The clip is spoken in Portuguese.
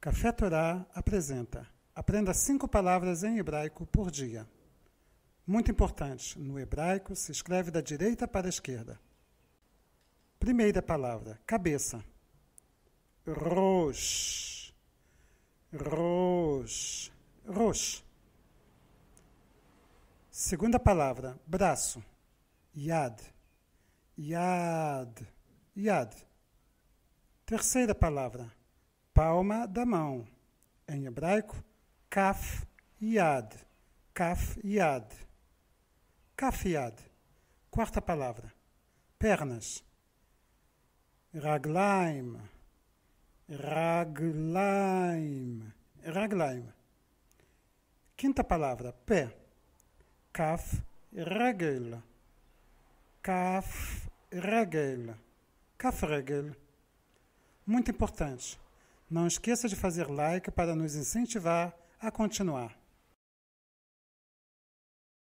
Café Torá apresenta: aprenda cinco palavras em hebraico por dia. Muito importante, no hebraico se escreve da direita para a esquerda. Primeira palavra: cabeça. Rosh. Rosh. Rosh. Segunda palavra: braço. Yad. Yad. Yad. Terceira palavra: palma da mão. Em hebraico, kaf yad. Kaf yad. Kaf yad. Quarta palavra. Pernas. Raglaim. Raglaim. Raglaim. Quinta palavra, pé. Kaf regel. Kaf regel. Kaf regel. Muito importante. Não esqueça de fazer like para nos incentivar a continuar.